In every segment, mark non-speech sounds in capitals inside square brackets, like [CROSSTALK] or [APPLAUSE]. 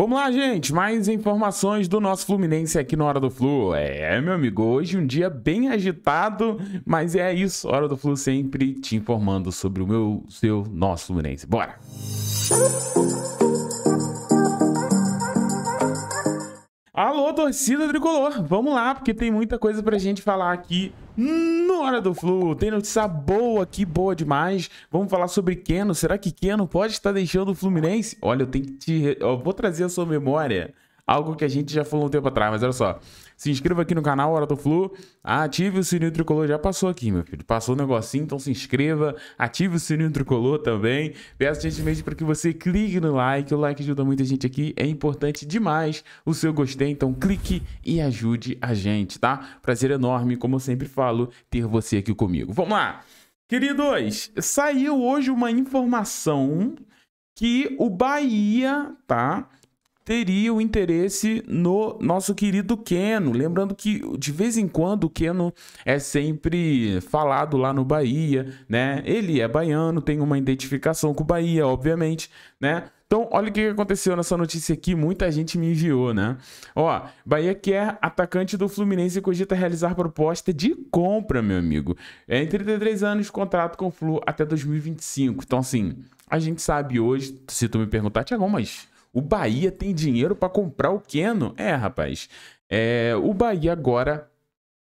Vamos lá, gente, mais informações do nosso Fluminense aqui no Hora do Flu. É, meu amigo, hoje um dia bem agitado, mas é isso. Hora do Flu sempre te informando sobre o meu, seu, nosso Fluminense. Bora! Alô, torcida tricolor, vamos lá, porque tem muita coisa pra gente falar aqui no Hora do Flu. Tem notícia boa aqui, boa demais. Vamos falar sobre Keno. Será que Keno pode estar deixando o Fluminense? Olha, eu tenho que te. Eu vou trazer a sua memória algo que a gente já falou um tempo atrás, mas olha só. Se inscreva aqui no canal Hora do Flu. Ative o sininho tricolor. Já passou aqui, meu filho. Passou o um negocinho, então se inscreva. Ative o sininho tricolor também. Peço gentilmente para que você clique no like. O like ajuda muita gente aqui. É importante demais o seu gostei. Então clique e ajude a gente, tá? Prazer enorme, como eu sempre falo, ter você aqui comigo. Vamos lá! Queridos, saiu hoje uma informação que o Bahia, tá? teria o interesse no nosso querido Keno. Lembrando que de vez em quando o Keno é sempre falado lá no Bahia, né? Ele é baiano, tem uma identificação com o Bahia, obviamente, né? Então, olha o que aconteceu nessa notícia aqui, muita gente me enviou, né? Ó, Bahia quer atacante do Fluminense e cogita realizar proposta de compra, meu amigo. É 33 anos contrato com o Flu até 2025. Então, assim, a gente sabe hoje, se tu me perguntar, Tiagão, mas o Bahia tem dinheiro para comprar o Keno. É, rapaz. É, o Bahia agora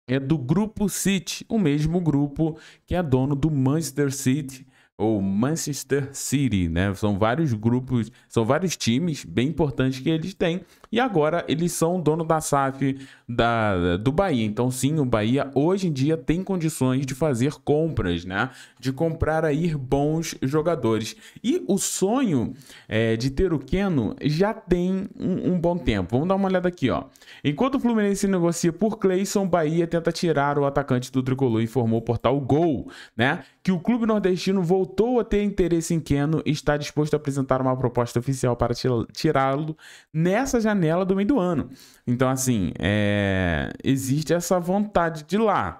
é do grupo City, o mesmo grupo que é dono do Manchester City ou Manchester City, né? São vários grupos, são vários times bem importantes que eles têm. E agora eles são dono da SAF da, do Bahia. Então, sim, o Bahia hoje em dia tem condições de fazer compras, né? De comprar aí bons jogadores. E o sonho é, de ter o Keno já tem um, um, bom tempo. Vamos dar uma olhada aqui, ó. Enquanto o Fluminense negocia por Cleison, Bahia tenta tirar o atacante do tricolor, informou o portal Gol, né? que o clube nordestino voltou a ter interesse em Keno e está disposto a apresentar uma proposta oficial para tirá-lo nessa janela do meio do ano. Então, assim, é... existe essa vontade de lá.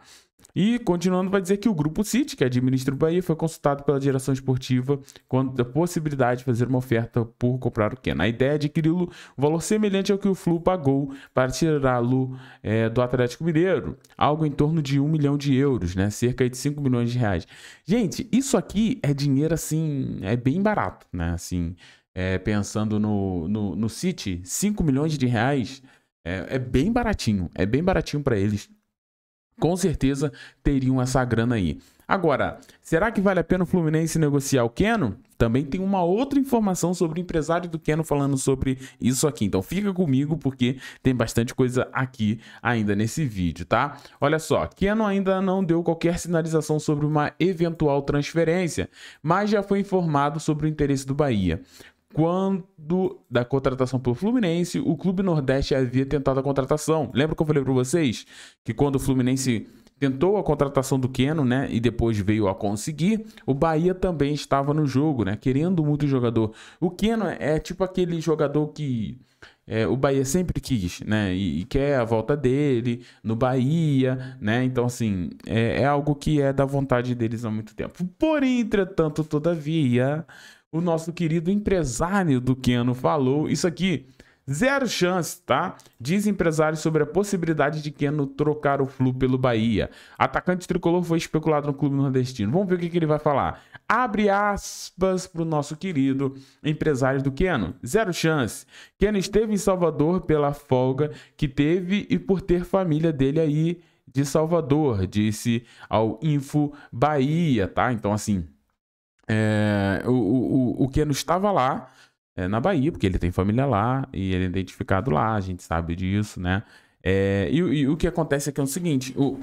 E continuando, vai dizer que o Grupo City, que é administra o Bahia, foi consultado pela direção esportiva quanto à possibilidade de fazer uma oferta por comprar o Ken. A ideia é adquiri-lo um valor semelhante ao que o Flu pagou para tirá-lo é, do Atlético Mineiro, algo em torno de 1 milhão de euros, né? cerca de 5 milhões de reais. Gente, isso aqui é dinheiro assim, é bem barato, né? Assim, é, pensando no, no, no City, 5 milhões de reais é, é bem baratinho, é bem baratinho para eles com certeza teriam essa grana aí. Agora, será que vale a pena o Fluminense negociar o Keno? Também tem uma outra informação sobre o empresário do Keno falando sobre isso aqui. Então fica comigo porque tem bastante coisa aqui ainda nesse vídeo, tá? Olha só, Keno ainda não deu qualquer sinalização sobre uma eventual transferência, mas já foi informado sobre o interesse do Bahia quando da contratação pelo Fluminense, o Clube Nordeste havia tentado a contratação. Lembra que eu falei para vocês que quando o Fluminense tentou a contratação do Keno, né, e depois veio a conseguir, o Bahia também estava no jogo, né, querendo muito o jogador. O Keno é, é tipo aquele jogador que é, o Bahia sempre quis, né? E, e, quer a volta dele no Bahia, né? Então, assim, é, é, algo que é da vontade deles há muito tempo. Porém, entretanto, todavia, o nosso querido empresário do Keno falou isso aqui. Zero chance, tá? Diz empresário sobre a possibilidade de Keno trocar o Flu pelo Bahia. Atacante tricolor foi especulado no clube nordestino. Vamos ver o que, que ele vai falar. Abre aspas para o nosso querido empresário do Keno. Zero chance. Keno esteve em Salvador pela folga que teve e por ter família dele aí de Salvador, disse ao Info Bahia, tá? Então, assim, é, o, Keno estava lá, é, na Bahia, porque ele tem família lá e ele é identificado lá, a gente sabe disso, né? É, e, e, o que acontece aqui é, é o seguinte: o,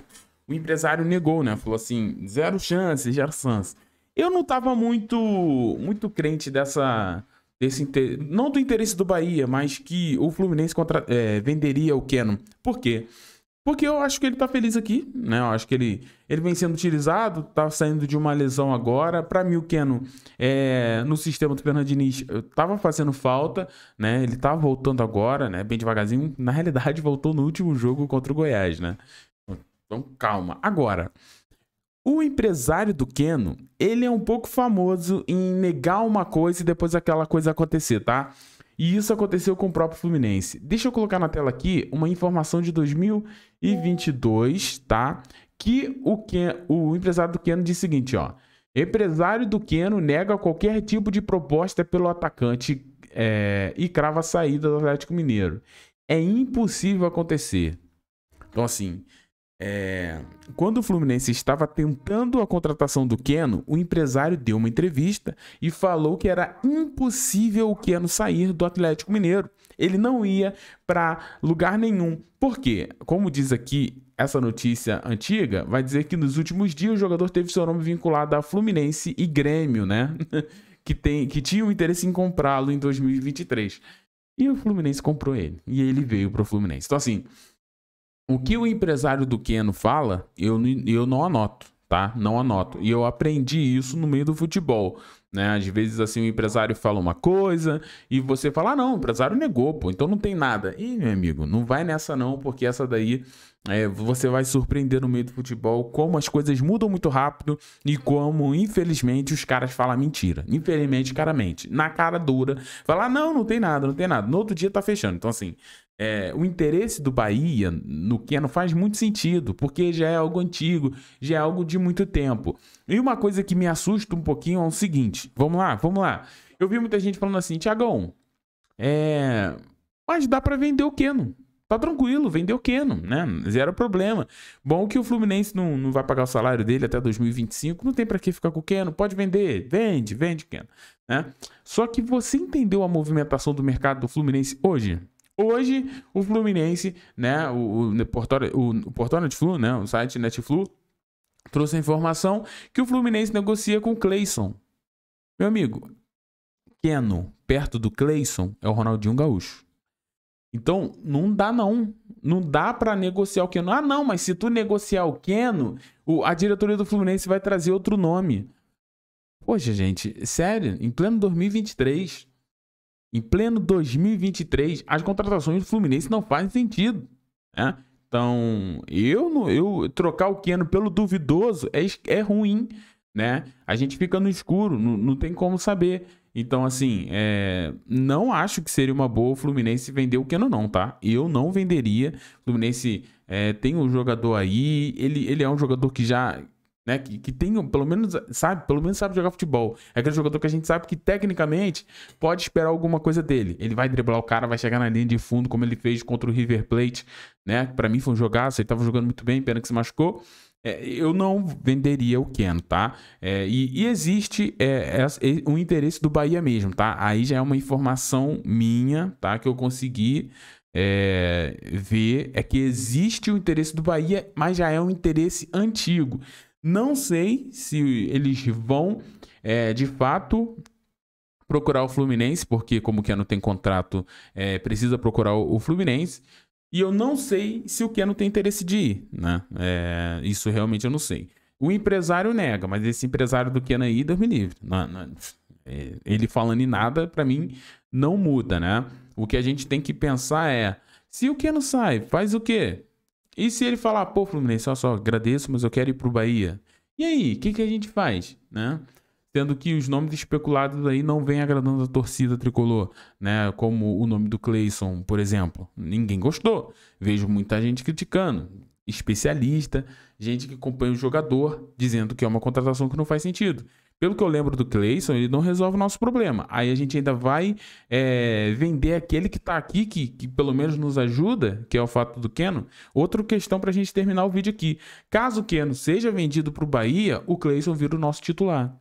o, empresário negou, né? Falou assim: zero chance, zero chance. Eu não estava muito, muito crente dessa. Desse inter... Não do interesse do Bahia, mas que o Fluminense contra... Eh, venderia o Keno. Por quê? Porque eu acho que ele tá feliz aqui, né? Eu acho que ele, ele vem sendo utilizado, tá saindo de uma lesão agora. Para mim, o Keno, é, no sistema do Fernando tava fazendo falta, né? Ele tá voltando agora, né? Bem devagarzinho. Na realidade, voltou no último jogo contra o Goiás, né? Então, calma. Agora, o empresário do Keno, ele é um pouco famoso em negar uma coisa e depois aquela coisa acontecer, tá? E isso aconteceu com o próprio Fluminense. Deixa eu colocar na tela aqui uma informação de 2022, tá? Que o, Ken, o empresário do Keno disse o seguinte, ó. Empresário do Keno nega qualquer tipo de proposta pelo atacante é, e crava a saída do Atlético Mineiro. É impossível acontecer. Então, assim, é, quando o Fluminense estava tentando a contratação do Keno, o empresário deu uma entrevista e falou que era impossível o Keno sair do Atlético Mineiro. Ele não ia para lugar nenhum. Por quê? Como diz aqui essa notícia antiga, vai dizer que nos últimos dias o jogador teve seu nome vinculado a Fluminense e Grêmio, né? [LAUGHS] que, tem, que um interesse em comprá-lo em 2023. E o Fluminense comprou ele. E ele veio para o Fluminense. Então, assim, o que o empresário do Keno fala, eu, eu não anoto, tá? Não anoto. E eu aprendi isso no meio do futebol. Né? Às vezes, assim, o empresário fala uma coisa e você fala, ah, não, o empresário negou, pô, então não tem nada. Ih, meu amigo, não vai nessa não, porque essa daí é, você vai surpreender no meio do futebol como as coisas mudam muito rápido e como, infelizmente, os caras falam mentira. Infelizmente, cara mente. Na cara dura, fala, ah, não, não tem nada, não tem nada. No outro dia tá fechando. Então, assim, é, o interesse do Bahia no Keno faz muito sentido, porque já é algo antigo, já é algo de muito tempo. E uma coisa que me assusta um pouquinho é o seguinte: vamos lá, vamos lá. Eu vi muita gente falando assim, Tiagão, é. Mas dá para vender o Keno. Tá tranquilo, vender o Keno, né? Zero problema. Bom que o Fluminense não, não vai pagar o salário dele até 2025, não tem para que ficar com o Keno, pode vender, vende, vende Keno, né? Só que você entendeu a movimentação do mercado do Fluminense hoje? Hoje, o Fluminense, né, o, o, né, o, o Portal Netflu, né, o site Netflu, trouxe a informação que o Fluminense negocia com o Cleison. Meu amigo, Keno, perto do Cleison, é o Ronaldinho Gaúcho. Então, não dá não. Não dá para negociar o Keno. Ah, não, mas se tu negociar o Keno, a diretoria do Fluminense vai trazer outro nome. Poxa, gente, sério, em pleno 2023, em pleno 2023, as contratações do Fluminense não fazem sentido. Né? Então, eu, eu trocar o Keno pelo duvidoso é, é ruim, né? A gente fica no escuro, não, não tem como saber. Então, assim, é, não acho que seria uma boa o Fluminense vender o Keno, não, tá? Eu não venderia. O Fluminense é, tem um jogador aí, ele, ele é um jogador que já né? Que, que tem, pelo menos, sabe, pelo menos sabe jogar futebol. É aquele jogador que a gente sabe que tecnicamente pode esperar alguma coisa dele. Ele vai driblar o cara, vai chegar na linha de fundo, como ele fez contra o River Plate, né? Para mim foi um jogaço, ele tava jogando muito bem, pena que se machucou. É, eu não venderia o Ken, tá? É, e, e, existe é, um interesse do Bahia mesmo, tá? Aí já é uma informação minha, tá? Que eu consegui é, ver. É que existe o interesse do Bahia, mas já é um interesse antigo. Não sei se eles vão, é, de fato, procurar o Fluminense, porque como o Keno tem contrato, é, precisa procurar o Fluminense. E eu não sei se o Keno tem interesse de ir, né? É, isso realmente eu não sei. O empresário nega, mas esse empresário do Keno aí, dorme livre. Não, não, é, ele falando em nada, para mim, não muda, né? O que a gente tem que pensar é, se o Keno sai, faz o quê? E se ele falar, pô, Fluminense, só só, agradeço, mas eu quero ir pro Bahia. E aí, o que, que a gente faz, né? Sendo que os nomes especulados aí não vêm agradando a torcida tricolor, né? Como o nome do Cleison, por exemplo. Ninguém gostou. Vejo muita gente criticando. Especialista, gente que acompanha o jogador, dizendo que é uma contratação que não faz sentido pelo que eu lembro do Cleison, ele não resolve o nosso problema. Aí a gente ainda vai é, vender aquele que está aqui, que, que, pelo menos nos ajuda, que é o fato do Keno. Outra questão para a gente terminar o vídeo aqui. Caso o Keno seja vendido para o Bahia, o Cleison vira o nosso titular.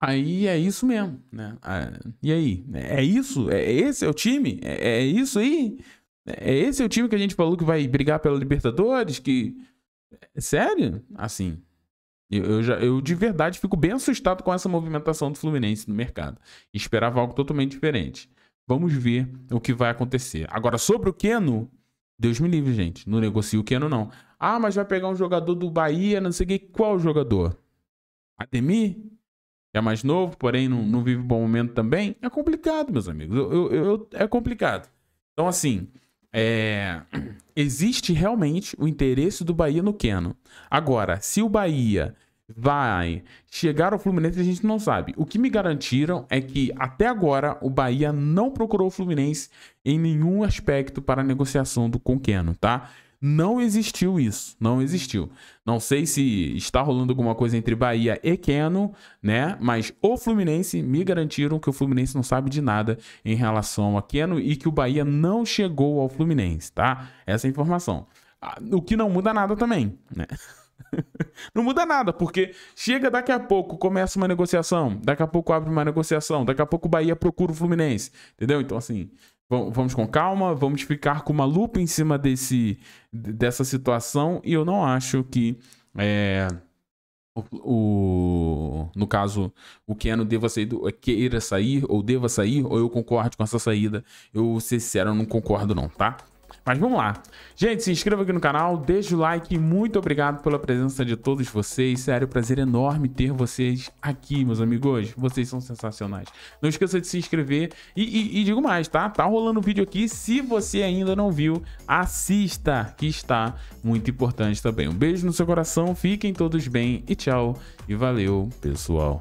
Aí é isso mesmo, né? Ah, e aí? É isso? É esse é o time? É, é isso aí? É esse é o time que a gente falou que vai brigar pela Libertadores? Que... É, sério? Assim... Eu, eu, já, eu de verdade fico bem assustado com essa movimentação do Fluminense no mercado. Esperava algo totalmente diferente. Vamos ver o que vai acontecer. Agora, sobre o Keno, Deus me livre, gente. Não negocia o Keno, não. Ah, mas vai pegar um jogador do Bahia, não sei o que. Qual jogador? Ademir? Que é mais novo, porém não, não vive um bom momento também. É complicado, meus amigos. Eu, eu, eu é complicado. Então, assim, é, existe realmente o interesse do Bahia no Keno. Agora, se o Bahia vai chegar ao Fluminense, a gente não sabe. O que me garantiram é que até agora o Bahia não procurou o Fluminense em nenhum aspecto para a negociação do Conqueno, tá? Não existiu isso, não hum. existiu. Não sei se está rolando alguma coisa entre Bahia e Keno, né? Mas o Fluminense me garantiram que o Fluminense não sabe de nada em relação a Keno e que o Bahia não chegou ao Fluminense, tá? Essa é a informação. Ah, o que não muda nada também, né? [LAUGHS] Não muda nada, porque chega daqui a pouco, começa uma negociação, daqui a pouco abre uma negociação, daqui a pouco o Bahia procura o Fluminense, entendeu? Então, assim, Vamos com calma, vamos ficar com uma lupa em cima desse, dessa situação e eu não acho que é, o, no caso o Keno deva sair, queira sair ou deva sair ou eu concorde com essa saída. Eu, sincero, não concordo não, tá? Mas vamos lá. Gente, se inscreva aqui no canal, deixa o like. Muito obrigado pela presença de todos vocês. Sério, é prazer enorme ter vocês aqui, meus amigos. Vocês são sensacionais. Não esqueça de se inscrever. E, e, e digo mais, tá? Tá rolando o vídeo aqui. Se você ainda não viu, assista, que está muito importante também. Um beijo no seu coração, fiquem todos bem e tchau. E valeu, pessoal.